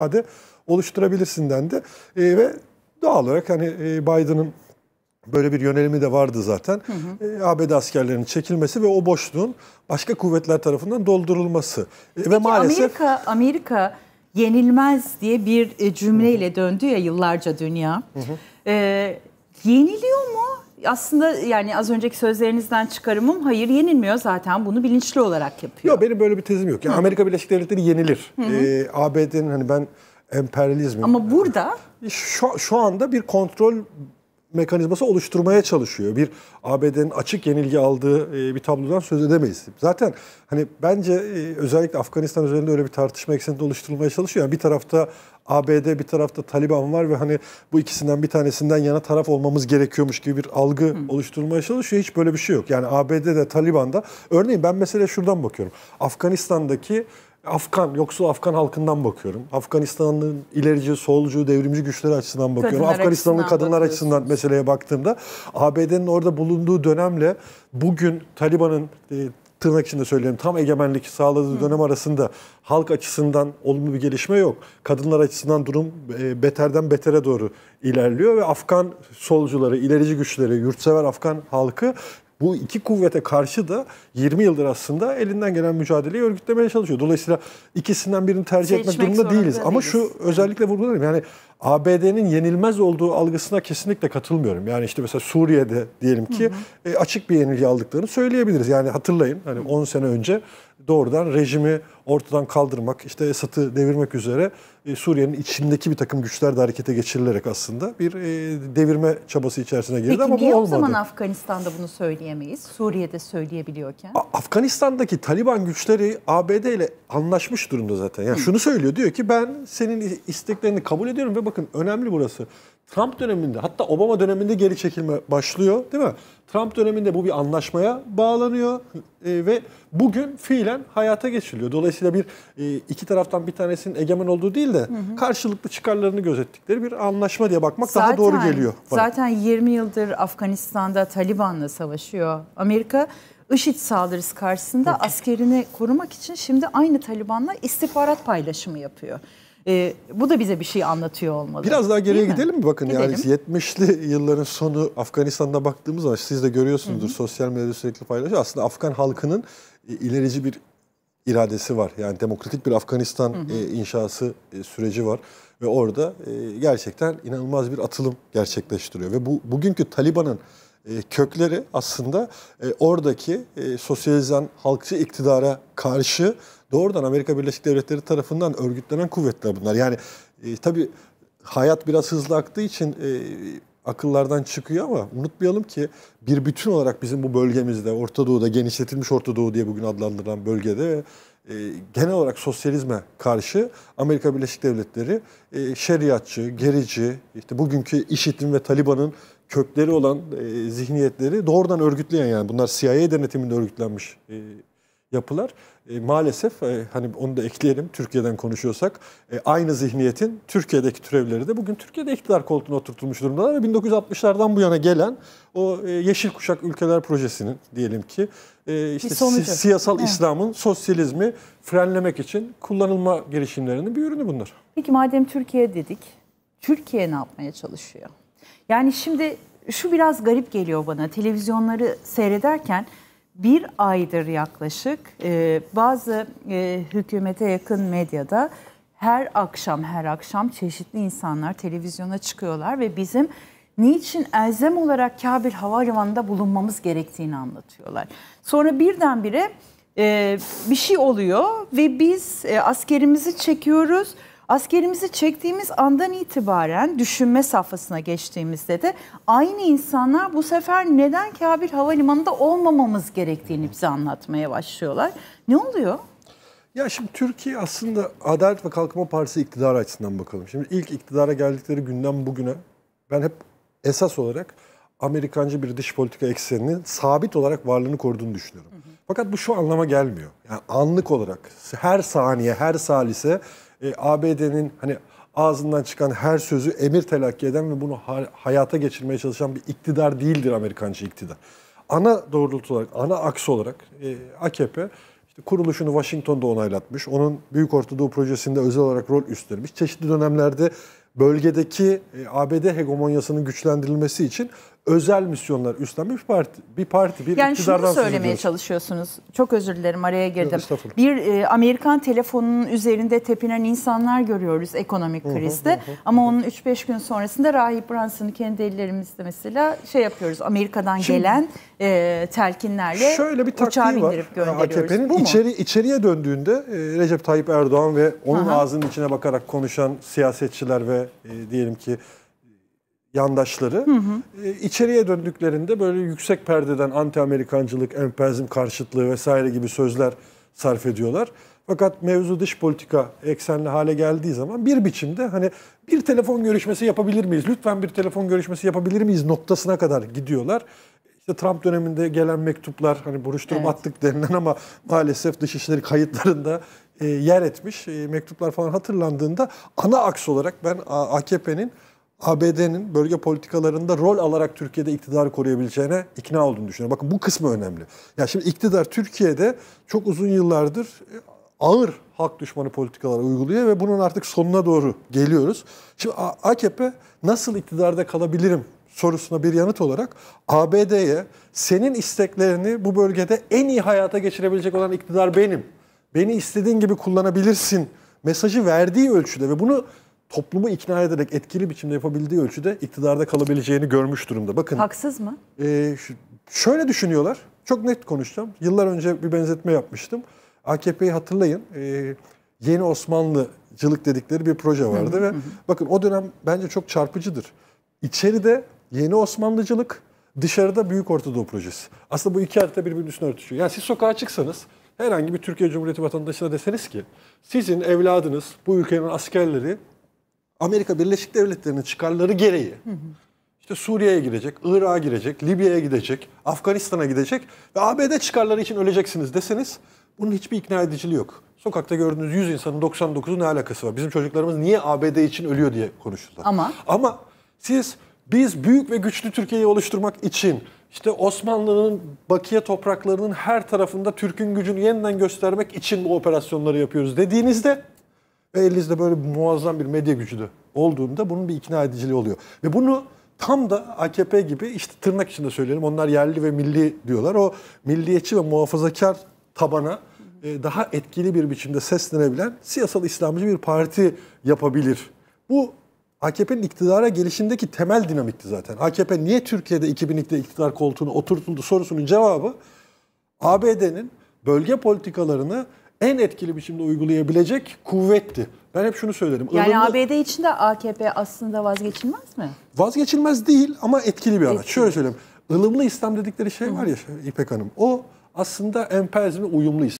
adı oluşturabilirsin dendi. E, ve doğal olarak hani e, Biden'ın böyle bir yönelimi de vardı zaten. Hı hı. E, ABD askerlerinin çekilmesi ve o boşluğun başka kuvvetler tarafından doldurulması. E, ve maalesef Amerika Amerika yenilmez diye bir e, cümleyle döndü ya yıllarca dünya. Hı hı. E, yeniliyor mu? aslında yani az önceki sözlerinizden çıkarımım hayır yenilmiyor zaten bunu bilinçli olarak yapıyor. Yok benim böyle bir tezim yok. Yani Amerika Birleşik Devletleri yenilir. Ee, ABD'nin hani ben emperyalizmi. Ama burada? Şu, şu anda bir kontrol mekanizması oluşturmaya çalışıyor. Bir ABD'nin açık yenilgi aldığı e, bir tablodan söz edemeyiz. Zaten hani bence e, özellikle Afganistan üzerinde öyle bir tartışma ekseninde oluşturulmaya çalışıyor. Yani bir tarafta ABD bir tarafta Taliban var ve hani bu ikisinden bir tanesinden yana taraf olmamız gerekiyormuş gibi bir algı Hı. oluşturulmaya çalışıyor. Hiç böyle bir şey yok. Yani ABD'de Taliban'da örneğin ben mesela şuradan bakıyorum. Afganistan'daki Afgan, yoksul Afgan halkından bakıyorum. Afganistan'ın ilerici, solcu, devrimci güçleri açısından bakıyorum. Kadınlar Afganistanlı kadınlar açısından meseleye baktığımda ABD'nin orada bulunduğu dönemle bugün Taliban'ın e, tırnak içinde söyleyeyim tam egemenlik sağladığı Hı. dönem arasında halk açısından olumlu bir gelişme yok. Kadınlar açısından durum e, beterden betere doğru ilerliyor ve Afgan solcuları, ilerici güçleri, yurtsever Afgan halkı bu iki kuvvete karşı da 20 yıldır aslında elinden gelen mücadeleyi örgütlemeye çalışıyor. Dolayısıyla ikisinden birini tercih Seçmek etmek durumunda değiliz. değiliz. Ama şu özellikle vurgularım yani ABD'nin yenilmez olduğu algısına kesinlikle katılmıyorum. Yani işte mesela Suriye'de diyelim ki hı hı. E, açık bir yenilgi aldıklarını söyleyebiliriz. Yani hatırlayın hani 10 sene önce doğrudan rejimi ortadan kaldırmak, işte Esad'ı devirmek üzere e, Suriye'nin içindeki bir takım güçler de harekete geçirilerek aslında bir e, devirme çabası içerisine girdi Peki, ama bu olmadı. Peki niye o zaman Afganistan'da bunu söyleyemeyiz? Suriye'de söyleyebiliyorken? Afganistan'daki Taliban güçleri ABD ile anlaşmış durumda zaten. Yani Hı. şunu söylüyor diyor ki ben senin isteklerini kabul ediyorum ve bak bakın önemli burası. Trump döneminde hatta Obama döneminde geri çekilme başlıyor değil mi? Trump döneminde bu bir anlaşmaya bağlanıyor e, ve bugün fiilen hayata geçiriliyor. Dolayısıyla bir e, iki taraftan bir tanesinin egemen olduğu değil de hı hı. karşılıklı çıkarlarını gözettikleri bir anlaşma diye bakmak zaten, daha doğru geliyor. Bana. Zaten 20 yıldır Afganistan'da Taliban'la savaşıyor Amerika. IŞİD saldırısı karşısında askerini korumak için şimdi aynı Taliban'la istihbarat paylaşımı yapıyor. E, bu da bize bir şey anlatıyor olmalı. Biraz daha geriye gidelim mi? Bakın gidelim. yani 70'li yılların sonu Afganistan'da baktığımız zaman siz de görüyorsunuzdur hı hı. sosyal medyada sürekli paylaşıyor. Aslında Afgan halkının e, ilerici bir iradesi var. Yani demokratik bir Afganistan hı hı. E, inşası e, süreci var ve orada gerçekten inanılmaz bir atılım gerçekleştiriyor ve bu bugünkü Taliban'ın e, kökleri aslında e, oradaki e, sosyalizan halkçı iktidara karşı doğrudan Amerika Birleşik Devletleri tarafından örgütlenen kuvvetler bunlar. Yani e, tabii hayat biraz hızlı aktığı için akıllardan çıkıyor ama unutmayalım ki bir bütün olarak bizim bu bölgemizde, Orta Doğu'da, genişletilmiş Orta Doğu diye bugün adlandırılan bölgede e, genel olarak sosyalizme karşı Amerika Birleşik Devletleri e, şeriatçı, gerici, işte bugünkü IŞİD'in ve Taliban'ın kökleri olan e, zihniyetleri doğrudan örgütleyen yani bunlar CIA denetiminde örgütlenmiş e, yapılar. E, maalesef e, hani onu da ekleyelim Türkiye'den konuşuyorsak e, aynı zihniyetin Türkiye'deki türevleri de bugün Türkiye'de iktidar koltuğuna oturtulmuş durumdalar ve 1960'lardan bu yana gelen o e, Yeşil Kuşak Ülkeler Projesi'nin diyelim ki e, işte si siyasal evet. İslam'ın sosyalizmi frenlemek için kullanılma girişimlerinin bir ürünü bunlar. Peki madem Türkiye dedik, Türkiye ne yapmaya çalışıyor? Yani şimdi şu biraz garip geliyor bana televizyonları seyrederken bir aydır yaklaşık e, bazı e, hükümete yakın medyada her akşam her akşam çeşitli insanlar televizyona çıkıyorlar ve bizim niçin elzem olarak Kabil Havalimanı'nda bulunmamız gerektiğini anlatıyorlar. Sonra birdenbire e, bir şey oluyor ve biz e, askerimizi çekiyoruz. Askerimizi çektiğimiz andan itibaren düşünme safhasına geçtiğimizde de aynı insanlar bu sefer neden Kabil Havalimanı'nda olmamamız gerektiğini bize anlatmaya başlıyorlar. Ne oluyor? Ya şimdi Türkiye aslında Adalet ve Kalkınma Partisi iktidarı açısından bakalım. Şimdi ilk iktidara geldikleri günden bugüne ben hep esas olarak Amerikancı bir dış politika ekseninin sabit olarak varlığını koruduğunu düşünüyorum. Hı hı. Fakat bu şu anlama gelmiyor. Yani anlık olarak her saniye, her salise e, ABD'nin hani ağzından çıkan her sözü emir telakki eden ve bunu hayata geçirmeye çalışan bir iktidar değildir Amerikancı iktidar. Ana doğrultu olarak, ana aksi olarak e, AKP işte kuruluşunu Washington'da onaylatmış. Onun Büyük Ortadoğu projesinde özel olarak rol üstlenmiş. Çeşitli dönemlerde bölgedeki e, ABD hegemonyasının güçlendirilmesi için özel misyonlar üstlenmiş bir parti, bir parti, bir yani iktidardan Yani şunu söylemeye çalışıyorsunuz. Çok özür dilerim araya girdim. Yok, bir e, Amerikan telefonunun üzerinde tepinen insanlar görüyoruz ekonomik krizde. Hı hı, hı, Ama onun 3-5 gün sonrasında Rahip Brunson'ı kendi ellerimizde mesela şey yapıyoruz. Amerika'dan Şimdi, gelen e, telkinlerle şöyle bir uçağa bindirip var. gönderiyoruz. AKP'nin içeri, içeriye döndüğünde e, Recep Tayyip Erdoğan ve onun Aha. ağzının içine bakarak konuşan siyasetçiler ve e, diyelim ki yandaşları hı hı. E, içeriye döndüklerinde böyle yüksek perdeden anti-Amerikancılık, emperyalizm karşıtlığı vesaire gibi sözler sarf ediyorlar. Fakat mevzu dış politika eksenli hale geldiği zaman bir biçimde hani bir telefon görüşmesi yapabilir miyiz? Lütfen bir telefon görüşmesi yapabilir miyiz noktasına kadar gidiyorlar. İşte Trump döneminde gelen mektuplar hani buruşturum evet. attık denilen ama maalesef dışişleri kayıtlarında e, yer etmiş. E, mektuplar falan hatırlandığında ana aks olarak ben AKP'nin ABD'nin bölge politikalarında rol alarak Türkiye'de iktidarı koruyabileceğine ikna olduğunu düşünüyorum. Bakın bu kısmı önemli. Ya yani şimdi iktidar Türkiye'de çok uzun yıllardır e, ağır halk düşmanı politikaları uyguluyor ve bunun artık sonuna doğru geliyoruz. Şimdi AKP nasıl iktidarda kalabilirim sorusuna bir yanıt olarak ABD'ye senin isteklerini bu bölgede en iyi hayata geçirebilecek olan iktidar benim. Beni istediğin gibi kullanabilirsin mesajı verdiği ölçüde ve bunu toplumu ikna ederek etkili biçimde yapabildiği ölçüde iktidarda kalabileceğini görmüş durumda. Bakın. Haksız mı? E, şöyle düşünüyorlar. Çok net konuşacağım. Yıllar önce bir benzetme yapmıştım. AKP'yi hatırlayın. E, yeni Osmanlıcılık dedikleri bir proje vardı ve bakın o dönem bence çok çarpıcıdır. İçeride yeni Osmanlıcılık, dışarıda Büyük Ortadoğu projesi. Aslında bu iki harita birbirinin üstüne örtüşüyor. Yani siz sokağa çıksanız herhangi bir Türkiye Cumhuriyeti vatandaşına deseniz ki sizin evladınız bu ülkenin askerleri Amerika Birleşik Devletleri'nin çıkarları gereği hı hı. işte Suriye'ye girecek, Irak'a girecek, Libya'ya gidecek, Afganistan'a gidecek ve ABD çıkarları için öleceksiniz deseniz bunun hiçbir ikna ediciliği yok. Sokakta gördüğünüz 100 insanın 99'u ne alakası var? Bizim çocuklarımız niye ABD için ölüyor diye konuştular. Ama ama siz biz büyük ve güçlü Türkiye'yi oluşturmak için işte Osmanlı'nın bakiye topraklarının her tarafında Türk'ün gücünü yeniden göstermek için bu operasyonları yapıyoruz dediğinizde ve elinizde böyle muazzam bir medya gücü de olduğunda bunun bir ikna ediciliği oluyor. Ve bunu tam da AKP gibi işte tırnak içinde söyleyelim onlar yerli ve milli diyorlar. O milliyetçi ve muhafazakar tabana e, daha etkili bir biçimde seslenebilen siyasal İslamcı bir parti yapabilir. Bu AKP'nin iktidara gelişindeki temel dinamikti zaten. AKP niye Türkiye'de 2002'de iktidar koltuğuna oturtuldu sorusunun cevabı ABD'nin bölge politikalarını en etkili biçimde uygulayabilecek kuvvetti. Ben hep şunu söylerim. Yani Ilımlı... ABD için de AKP aslında vazgeçilmez mi? Vazgeçilmez değil ama etkili bir araç. Şöyle söyleyeyim. ılımlı İslam dedikleri şey var ya İpek Hanım. O aslında emperyalizme uyumlu İslam.